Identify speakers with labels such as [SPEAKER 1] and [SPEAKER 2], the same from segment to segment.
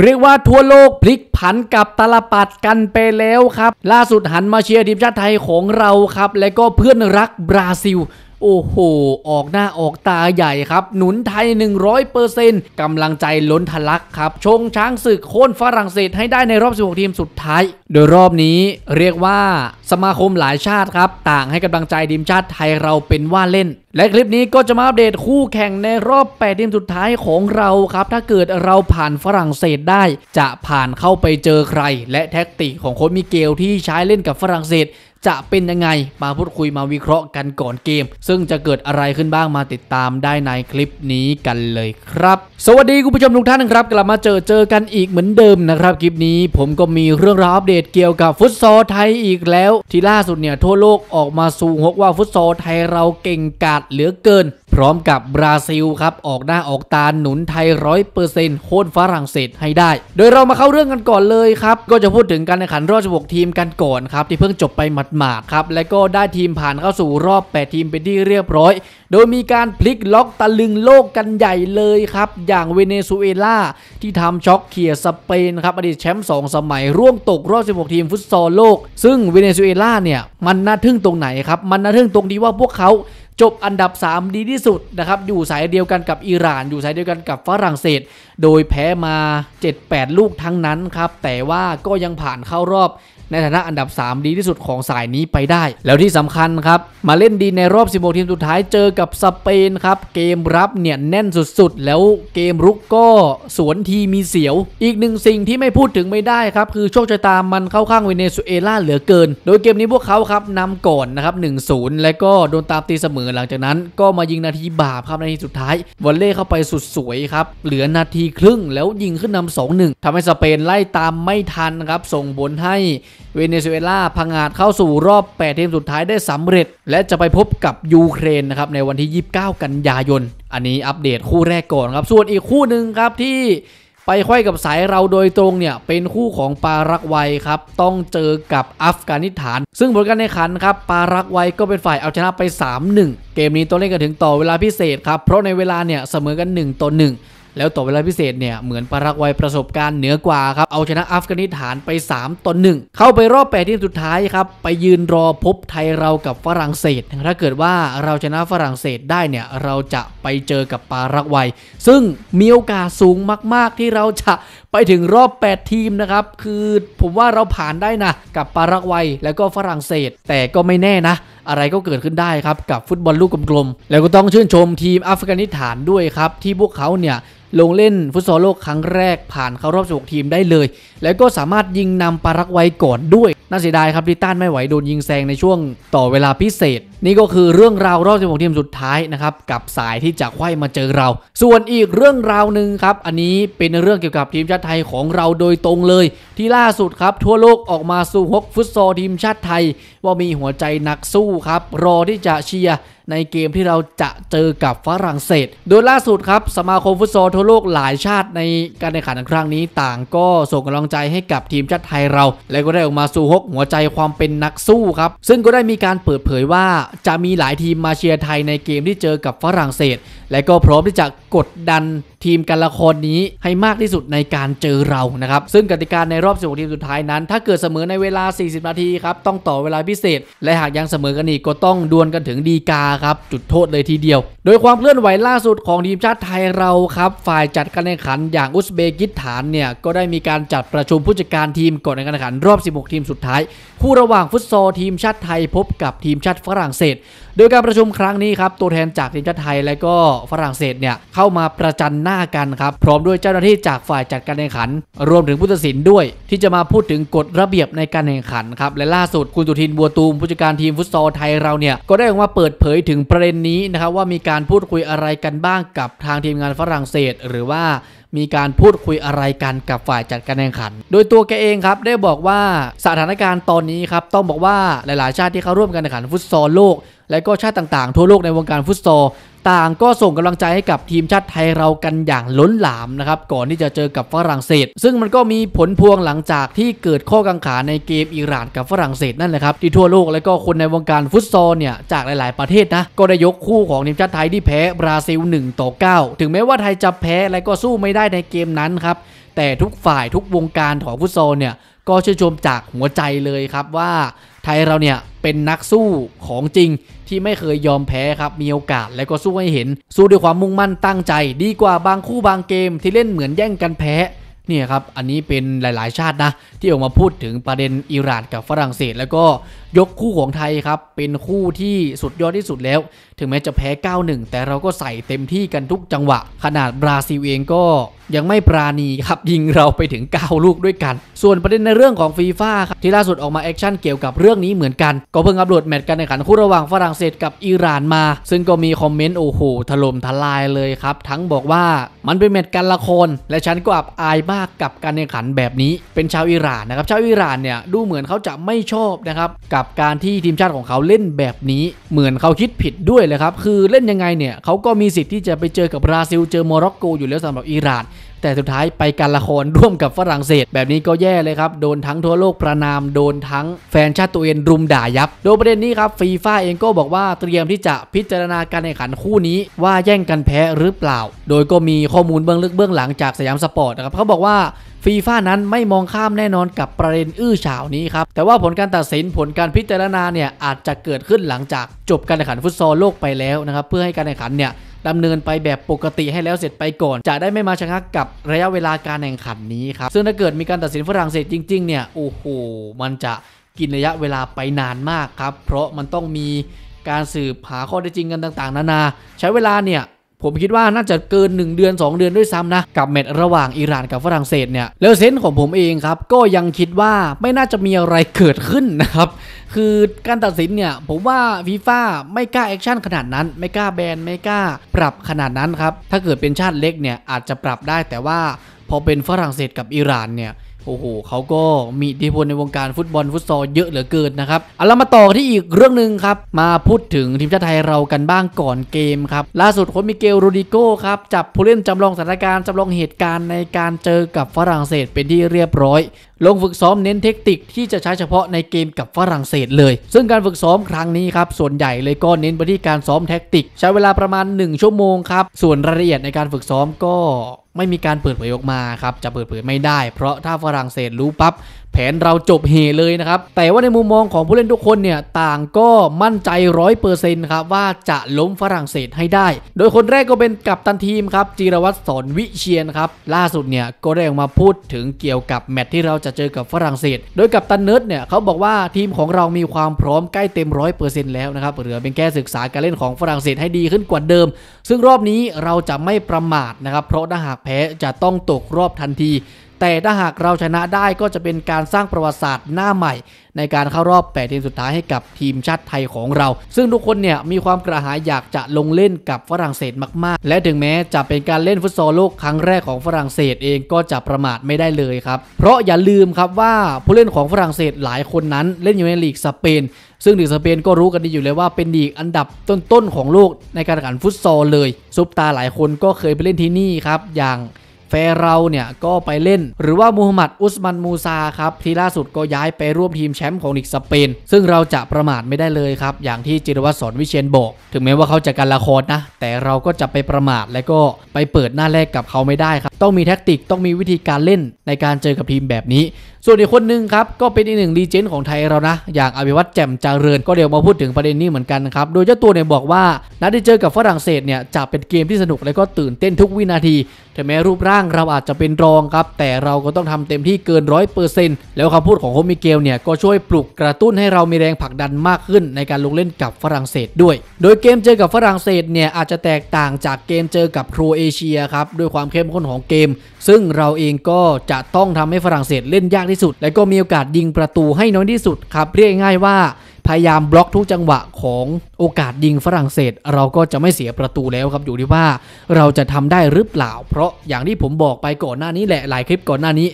[SPEAKER 1] เรียกว่าทั่วโลกพลิกผันกับตลปัดกันไปแล้วครับ ล่าสุดหันมาเชียร์ทีมชาติไทยของเราครับ และก็เพื่อนรักบราซิลโอ้โห ออกหน้าออกตาใหญ่ครับ หนุนไทย 100%กำลังใจล้นทะลักครับ ชงช้างศึกโค่นฝรั่งเศสให้ได้ในรอบ 16 ทีมสุดท้าย โดยรอบนี้ เรียกว่าสมาคมหลายชาติครับ ต่างให้กำลังใจทีมชาติไทยเราเป็นว่าเล่น และคลิปนี้ก็จะมาอัปเดตคู่แข่งในรอบ 8 ทีมสุดท้ายของเราครับ ถ้าเกิดเราผ่านฝรั่งเศสได้ จะผ่านเข้าไปเจอใคร และแท็กติกของโค้ชมิเกลที่ใช้เล่นกับฝรั่งเศสจะเป็นยังไง มาพูดคุยมาวิเคราะห์กันก่อนเกม ซึ่งจะเกิดอะไรขึ้นบ้างมาติดตามได้ในคลิปนี้กันเลยครับสวัสดีคุณผู้ชมทุกท่านครับ กลับมาเจอเจอกันอีกเหมือนเดิมนะครับคลิปนี้ผมก็มีเรื่องราวอัปเดตเกี่ยวกับฟุตซอลไทยอีกแล้ว ที่ล่าสุดเนี่ยทั่วโลกออกมาสูงหกว่าฟุตซอลไทยเราเก่งกาจเหลือเกินพร้อมกับบราซิลครับ ออกหน้าออกตาหนุนไทยร้อยเปอร์เซ็นต์โค่นฝรั่งเศสให้ได้ โดยเรามาเข้าเรื่องกันก่อนเลยครับ ก็จะพูดถึงการแข่งขันรอบ 16 ทีมกันก่อนครับ ที่เพิ่งจบไปหมาดๆครับ และก็ได้ทีมผ่านเข้าสู่รอบ 8 ทีมเป็นที่เรียบร้อย โดยมีการพลิกล็อกตะลึงโลกกันใหญ่เลยครับ อย่างเวเนซุเอลาที่ทำช็อกเคียสเปนครับอดีตแชมป์2สมัยร่วงตกรอบ 16 ทีมฟุตซอลโลกซึ่งเวเนซุเอลาเนี่ยมันน่าทึ่งตรงไหนครับมันน่าทึ่งตรงที่ว่าพวกเขาจบ อันดับ 3 ดีที่สุดนะครับ อยู่สายเดียวกันกับอิหร่าน อยู่สายเดียวกันกับฝรั่งเศส โดยแพ้มา78ลูกทั้งนั้นครับ แต่ว่าก็ยังผ่านเข้ารอบในฐานะอันดับ 3 ดีที่สุดของสายนี้ไปได้ แล้วที่สำคัญครับ มาเล่นดีในรอบ16ทีมสุดท้ายเจอกับสเปนครับ เกมรับเนี่ยแน่นสุดๆแล้วเกมรุกก็สวนทีมีเสียว อีกหนึ่งสิ่งที่ไม่พูดถึงไม่ได้ครับคือโชคชะตามมันเข้าข้างเวเนซุเอลาเหลือเกิน โดยเกมนี้พวกเขาครับนำก่อนนะครับ1-0 และก็โดนตามตีเสมอหลังจากนั้นก็มายิงนาทีบาปครับนาทีสุดท้ายวอลเล่เข้าไปสุดสวยครับ เหลือนาทีครึ่งแล้วยิงขึ้นนำ2-1ทำให้สเปนไล่ตามไม่ทันครับ ส่งบนให้เวเนซุเอลาพังอาจเข้าสู่รอบ8ทีมสุดท้ายได้สำเร็จ และจะไปพบกับยูเครนนะครับในวันที่ 29 กันยายน อันนี้อัปเดตคู่แรกก่อนครับ ส่วนอีกคู่หนึ่งครับที่ไปไขว้กับสายเราโดยตรงเนี่ยเป็นคู่ของปารักไวครับ ต้องเจอกับอัฟกานิสถานซึ่งผลการแข่งขันครับ ปารักไวก็เป็นฝ่ายเอาชนะไป 3-1 เกมนี้ต้องเล่นกันถึงต่อเวลาพิเศษครับ เพราะในเวลาเนี่ยเสมอกัน 1ต่อ1แล้วต่อเวลาพิเศษเนี่ยเหมือนปารากวัยประสบการณ์เหนือกว่าครับเอาชนะอัฟกานิสถานไป3ต่อ1เข้าไปรอบ8ทีมสุดท้ายครับ ไปยืนรอพบไทยเรากับฝรั่งเศส ถ้าเกิดว่าเราชนะฝรั่งเศสได้เนี่ย เราจะไปเจอกับปารากวัยซึ่งมีโอกาสสูงมาก ๆ ที่เราจะไปถึงรอบ 8 ทีมนะครับ คือผมว่าเราผ่านได้นะกับปารากวัยแล้วก็ฝรั่งเศส แต่ก็ไม่แน่นะ อะไรก็เกิดขึ้นได้ครับกับฟุตบอลลูกกลมๆแล้วก็ต้องชื่นชมทีมอัฟกานิสถานด้วยครับที่พวกเขาเนี่ยลงเล่นฟุตซอลโลกครั้งแรกผ่านเข้ารอบ 16 ทีมได้เลย แล้วก็สามารถยิงนำปารักว้ยก่อนด้วยน่าเสียดายครับที่ต้านไม่ไหว โดนยิงแซงในช่วงต่อเวลาพิเศษ นี่ก็คือเรื่องราวรอบ16ทีมสุดท้ายนะครับกับสายที่จะไขว้มาเจอเรา ส่วนอีกเรื่องราวหนึ่งครับอันนี้เป็นเรื่องเกี่ยวกับทีมชาติไทยของเราโดยตรงเลยที่ล่าสุดครับทั่วโลกออกมาสู่ฮกฟุตซอลทีมชาติไทย ว่ามีหัวใจนักสู้ครับรอที่จะเชียร์ในเกมที่เราจะเจอกับฝรั่งเศส โดยล่าสุดครับสมาคมฟุตซอลทั่วโลกหลายชาติในการแข่งขันครั้งนี้ ต่างก็ส่งกำลังใจให้กับทีมชาติไทยเรา และก็ได้ออกมาสู่ฮกบหัวใจความเป็นนักสู้ครับ ซึ่งก็ได้มีการเปิดเผยว่าจะมีหลายทีมมาเชียร์ไทยในเกมที่เจอกับฝรั่งเศส และก็พร้อมที่จะกดดันทีมกันละครนี้ให้มากที่สุดในการเจอเรานะครับ ซึ่งกติกาในรอบ 16 ทีมสุดท้ายนั้น ถ้าเกิดเสมอในเวลา 40 นาทีครับ ต้องต่อเวลาพิเศษ และหากยังเสมอกันอีกก็ต้องดวลกันถึงดีกาครับ จุดโทษเลยทีเดียว โดยความเคลื่อนไหวล่าสุดของทีมชาติไทยเราครับฝ่ายจัดการแข่งขันอย่างอุซเบกิสถานเนี่ยก็ได้มีการจัดประชุมผู้จัดการทีมก่อนการแข่งขันรอบ 16 ทีมสุดท้ายคู่ระหว่างฟุตซอลทีมชาติไทยพบกับทีมชาติฝรั่งเศสโดยการประชุมครั้งนี้ครับ ตัวแทนจากทีมชาติไทยและก็ฝรั่งเศสเนี่ยเข้ามาประจันหน้ากันครับ พร้อมด้วยเจ้าหน้าที่จากฝ่ายจัดการแข่งขัน รวมถึงผู้ตัดสินด้วย ที่จะมาพูดถึงกฎระเบียบในการแข่งขันครับ และล่าสุดคุณสุทินบัวตูมผู้จัดการทีมฟุตซอลไทยเราเนี่ยก็ได้ออกมาเปิดเผยถึงประเด็นนี้นะครับ ว่ามีการพูดคุยอะไรกันบ้างกับทางทีมงานฝรั่งเศสหรือว่ามีการพูดคุยอะไรกันกับฝ่ายจัดการแข่งขัน โดยตัวแกเองครับได้บอกว่า สถานการณ์ตอนนี้ครับต้องบอกว่าหลายๆชาติที่เข้าร่วมการแข่งขันฟุตซอลโลก และก็ชาติต่างๆทั่วโลกในวงการฟุตซอลต่างก็ส่งกำลังใจให้กับทีมชาติไทยเรากันอย่างล้นหลามนะครับ ก่อนที่จะเจอกับฝรั่งเศส ซึ่งมันก็มีผลพวงหลังจากที่เกิดข้อกังขาในเกมอิหร่านกับฝรั่งเศสนั่นแหละครับ ที่ทั่วโลกและก็คนในวงการฟุตซอลเนี่ย จากหลายๆประเทศนะ ก็ได้ยกคู่ของทีมชาติไทยที่แพ้บราซิล1 ต่อ 9 ถึงแม้ว่าไทยจะแพ้และก็สู้ไม่ได้ในเกมนั้นครับแต่ทุกฝ่ายทุกวงการของฟุตซอลเนี่ยก็ชื่นชมจากหัวใจเลยครับว่าไทยเราเนี่ยเป็นนักสู้ของจริงที่ไม่เคยยอมแพ้ครับ มีโอกาสและก็สู้ให้เห็นสู้ด้วยความมุ่งมั่นตั้งใจ ดีกว่าบางคู่บางเกม ที่เล่นเหมือนแย่งกันแพ้เนี่ยครับอันนี้เป็นหลาย ๆ ชาตินะที่ออกมาพูดถึงประเด็นอิหร่านกับฝรั่งเศส แล้วก็ยกคู่ของไทยครับเป็นคู่ที่สุดยอดที่สุดแล้วถึงแม้จะแพ้ 9-1 แต่เราก็ใส่เต็มที่กันทุกจังหวะ ขนาดบราซิลเองก็ยังไม่ปราณีครับยิงเราไปถึง 9 ลูกด้วยกัน ส่วนประเด็นในเรื่องของฟีฟ่าครับที่ล่าสุดออกมาแอคชั่นเกี่ยวกับเรื่องนี้เหมือนกันก็เพิ่งอัปโหลดแมตช์การแข่งขันคู่ระหว่างฝรั่งเศสกับอิหร่านมา ซึ่งก็มีคอมเมนต์โอ้โหถล่มทลายเลยครับทั้งบอกว่ามันเป็นแมตช์การละครและฉันก็อับอายมากกับการแข่งขันแบบนี้ เป็นชาวอิหร่านนะครับชาวอิหร่านเนี่ยดูเหมือนเขาจะไม่ชอบนะครับกับการที่ทีมชาติของเขาเล่นแบบนี้เหมือนเขาคิดผิดด้วยเลยครับคือเล่นยังไงเนี่ยเขาก็มีสิทธิ์ที่จะไปเจอกับบราซิลเจอโมร็อกโกอยู่แล้วสำหรับอิหร่านแต่สุดท้ายไปการละครร่วมกับฝรั่งเศสแบบนี้ก็แย่เลยครับ โดนทั้งทั่วโลกประนามโดนทั้งแฟนชาติตัวเองรุมด่ายับ โดยประเด็นนี้ครับฟีฟ่าเองก็บอกว่าเตรียมที่จะพิจารณาการแข่งขันคู่นี้ ว่าแย่งกันแพ้หรือเปล่า โดยก็มีข้อมูลเบื้องลึกเบื้องหลังจากสยามสปอร์ตนะครับเขาบอกว่าฟีฟ่านั้นไม่มองข้ามแน่นอนกับประเด็นอื้อฉาวนี้ครับแต่ว่าผลการตัดสินผลการพิจารณาเนี่ยอาจจะเกิดขึ้นหลังจากจบการแข่งขันฟุตซอลโลกไปแล้วนะครับเพื่อให้การแข่งขันเนี่ยดำเนินไปแบบปกติให้แล้วเสร็จไปก่อน จะได้ไม่มาชะงักกับระยะเวลาการแข่งขันนี้ครับ ซึ่งถ้าเกิดมีการตัดสินฝรั่งเศสจริง ๆเนี่ย โอ้โห มันจะกินระยะเวลาไปนานมากครับ เพราะมันต้องมีการสืบหาข้อเท็จจริงกันต่าง ๆ นานาใช้เวลาเนี่ยผมคิดว่าน่าจะเกิน 1 เดือน 2 เดือนด้วยซ้ำนะกับแมตช์ระหว่างอิหร่านกับฝรั่งเศสเนี่ยแล้วเซนส์ของผมเองครับก็ยังคิดว่าไม่น่าจะมีอะไรเกิดขึ้นนะครับคือการตัดสินเนี่ยผมว่าฟีฟ่าไม่กล้าแอคชั่นขนาดนั้นไม่กล้าแบนไม่กล้าปรับขนาดนั้นครับถ้าเกิดเป็นชาติเล็กเนี่ยอาจจะปรับได้แต่ว่าพอเป็นฝรั่งเศสกับอิหร่านเนี่ยโอ้โห เขาก็มีอิทธิพลในวงการฟุตบอลฟุตซอลเยอะเหลือเกินนะครับเอาเรามาต่อที่อีกเรื่องหนึ่งครับ มาพูดถึงทีมชาติไทยเรากันบ้างก่อนเกมครับ ล่าสุดโค้ชมิเกลโรดิโก้ครับ จับผู้เล่นจำลองสถานการณ์จำลองเหตุการณ์ในการเจอกับฝรั่งเศสเป็นที่เรียบร้อย ลงฝึกซ้อมเน้นเทคนิคที่จะใช้เฉพาะในเกมกับฝรั่งเศสเลย ซึ่งการฝึกซ้อมครั้งนี้ครับส่วนใหญ่เลยก็เน้นไปที่การซ้อมแทคนิคใช้เวลาประมาณ 1 ชั่วโมงครับ ส่วนรายละเอียดในการฝึกซ้อมก็ไม่มีการเปิดเผยออกมาครับ จะเปิดเผยไม่ได้เพราะถ้าฝรั่งเศสรู้ปั๊บแผนเราจบเฮเลยนะครับ แต่ว่าในมุมมองของผู้เล่นทุกคนเนี่ย ต่างก็มั่นใจร้อยเปอร์เซ็นต์ครับว่าจะล้มฝรั่งเศสให้ได้ โดยคนแรกก็เป็นกัปตันทีมครับจิรวัตรสอนวิเชียนครับ ล่าสุดเนี่ยก็ได้ออกมาพูดถึงเกี่ยวกับแมตช์ที่เราจะเจอกับฝรั่งเศส โดยกัปตันเนิร์ดเนี่ยเขาบอกว่าทีมของเรามีความพร้อมใกล้เต็มร้อยเปอร์เซ็นต์แล้วนะครับ เหลือเป็นแค่ศึกษาการเล่นของฝรั่งเศสให้ดีขึ้นกว่าเดิม ซึ่งรอบนี้เราจะไม่ประมาทนะครับ เพราะถ้าหากแพ้จะต้องตกรอบทันทีแต่ถ้าหากเราชนะได้ก็จะเป็นการสร้างประวัติศาสตร์หน้าใหม่ ในการเข้ารอบ8ทีมสุดท้ายให้กับทีมชาติไทยของเรา ซึ่งทุกคนเนี่ยมีความกระหายอยากจะลงเล่นกับฝรั่งเศสมากๆ และถึงแม้จะเป็นการเล่นฟุตซอลโลกครั้งแรกของฝรั่งเศสเองก็จะประมาทไม่ได้เลยครับ เพราะอย่าลืมครับว่าผู้เล่นของฝรั่งเศสหลายคนนั้นเล่นอยู่ในลีกสเปนซึ่งลีกสเปนก็รู้กันดีอยู่แล้วว่าเป็นลีกอันดับต้นๆของโลกในการแข่งฟุตซอลเลยซุปตาหลายคนก็เคยไปเล่นที่นี่ครับอย่างเฟเราเนี่ยก็ไปเล่นหรือว่ามูฮัมหมัดอุสมันมูซาครับที่ล่าสุดก็ย้ายไปร่วมทีมแชมป์ของอีกสเปน ซึ่งเราจะประมาทไม่ได้เลยครับ อย่างที่จิรวัตรสอนวิเชียนบอก ถึงแม้ว่าเขาจะการละครนะ แต่เราก็จะไปประมาทและก็ไปเปิดหน้าแรกกับเขาไม่ได้ครับต้องมีแท็กติก ต้องมีวิธีการเล่นในการเจอกับทีมแบบนี้ส่วนอีกคนนึงครับ ก็เป็นอีกหนึ่งดีเจนของไทยเรานะ อย่างอภิวัตแจ่มจาเรินก็เดี๋ยวมาพูดถึงประเด็นนี้เหมือนกันนะครับ โดยเจ้าตัวเนี่ยบอกว่านัดที่เจอกับฝรั่งเศสเนี่ยจะเป็นเกมที่สนุกและก็ตื่นเต้นทุกวินาทีถึงแม้รูปร่างเราอาจจะเป็นรองครับ แต่เราก็ต้องทำเต็มที่เกินร้อยเปอร์เซ็นต์แล้วคำพูดของโฮมิเกล เนี่ยก็ช่วยปลุกกระตุ้นให้เรามีแรงผลักดันมากขึ้น ในการลงเล่นกับฝรั่งเศสด้วย โดยเกมเจอกับฝรั่งเศสเนี่ยอาจจะแตกต่างจากเกมเจอกับโครเอเชียครับด้วยความเข้มข้นของเกมซึ่งเราเองก็จะต้องทำให้ฝรั่งเศสเล่นยากที่สุด และก็มีโอกาสยิงประตูให้น้อยที่สุดครับเรียกง่ายว่าพยายามบล็อกทุกจังหวะของโอกาสยิงฝรั่งเศส เราก็จะไม่เสียประตูแล้วครับอยู่ที่ว่า เราจะทำได้หรือเปล่า เพราะอย่างที่ผมบอกไปก่อนหน้านี้แหละหลายคลิปก่อนหน้านี้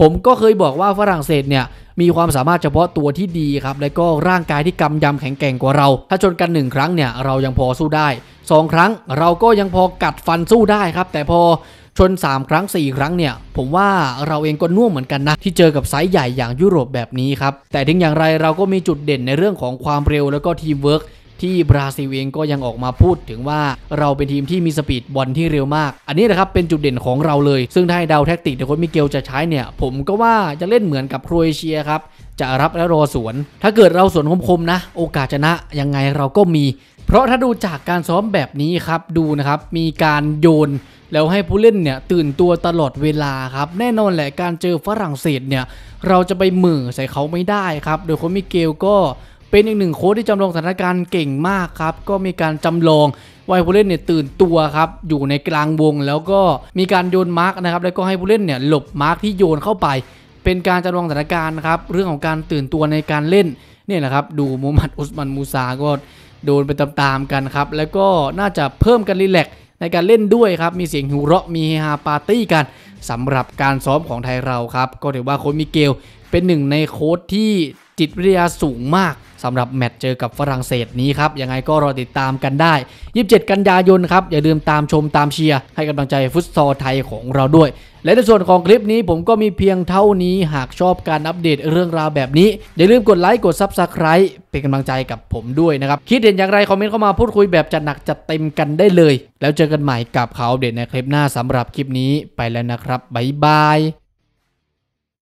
[SPEAKER 1] ผมก็เคยบอกว่าฝรั่งเศสเนี่ยมีความสามารถเฉพาะตัวที่ดีครับและก็ร่างกายที่กำยำแข็งแกร่งกว่าเรา ถ้าชนกัน 1 ครั้งเนี่ยเรายังพอสู้ได้ 2 ครั้งเราก็ยังพอกัดฟันสู้ได้ครับ แต่พอชน 3 ครั้ง 4 ครั้งเนี่ย ผมว่าเราเองก็น่วมเหมือนกันนะ ที่เจอกับไซส์ใหญ่อย่างยุโรปแบบนี้ครับ แต่ถึงอย่างไรเราก็มีจุดเด่นในเรื่องของความเร็ว แล้วก็ทีมเวิร์กที่บราซิลเองก็ยังออกมาพูดถึงว่าเราเป็นทีมที่มีสปีดบอลที่เร็วมาก อันนี้นะครับเป็นจุดเด่นของเราเลย ซึ่งถ้าใหเดาแท็กติกที่คนมิเกลจะใช้เนี่ย ผมก็ว่าจะเล่นเหมือนกับโครเอเชียครับจะรับและรอสวน ถ้าเกิดเราสวนคมๆนะ โอกาสชนะยังไงเราก็มี เพราะถ้าดูจากการซ้อมแบบนี้ครับดูนะครับมีการโยนแล้วให้ผู้เล่นเนี่ยตื่นตัวตลอดเวลาครับแน่นอนแหละการเจอฝรั่งเศสเนี่ยเราจะไปหมื่อใส่เขาไม่ได้ครับโดยโค้ชมิเกลก็เป็นอีกหนึ่งโค้ชที่จำลองสถานการณ์เก่งมากครับก็มีการจำลองว่าผู้เล่นเนี่ยตื่นตัวครับอยู่ในกลางวง แล้วก็มีการโยนมาร์กนะครับแล้วก็ให้ผู้เล่นเนี่ยหลบมาร์กที่โยนเข้าไป เป็นการจำลองสถานการณ์ครับเรื่องของการตื่นตัวในการเล่นเนี่ยแหละครับดูมูมหัดอุสมันมูซาก็โดนไปตามๆกันครับแล้วก็น่าจะเพิ่มกันรีแลกซ์ในการเล่นด้วยครับ มีเสียงหัวเราะมีเฮฮาปาร์ตี้กันสำหรับการซ้อมของไทยเราครับ ก็ถือว่าโค้ชมิเกลเป็นหนึ่งในโค้ดที่จิตวิทยาสูงมากสำหรับแมตช์เจอกับฝรั่งเศสนี้ครับยังไงก็รอติดตามกันได้ 27 กันยายนครับ อย่าลืมตามชมตามเชียร์ให้กำลังใจฟุตซอลไทยของเราด้วย และในส่วนของคลิปนี้ผมก็มีเพียงเท่านี้หากชอบการอัปเดตเรื่องราวแบบนี้ อย่าลืมกดไลค์ กดซับสไคร b ์เป็นกำลังใจกับผมด้วยนะครับคิดเห็นอย่างไรคอมเมนต์เข้ามาพูดคุยแบบจัดหนักจัดเต็มกันได้เลย แล้วเจอกันใหม่กับข่าวอัปเดตในคลิปหน้าสำหรับคลิปนี้ไปแล้วนะครับบ๊ายบาย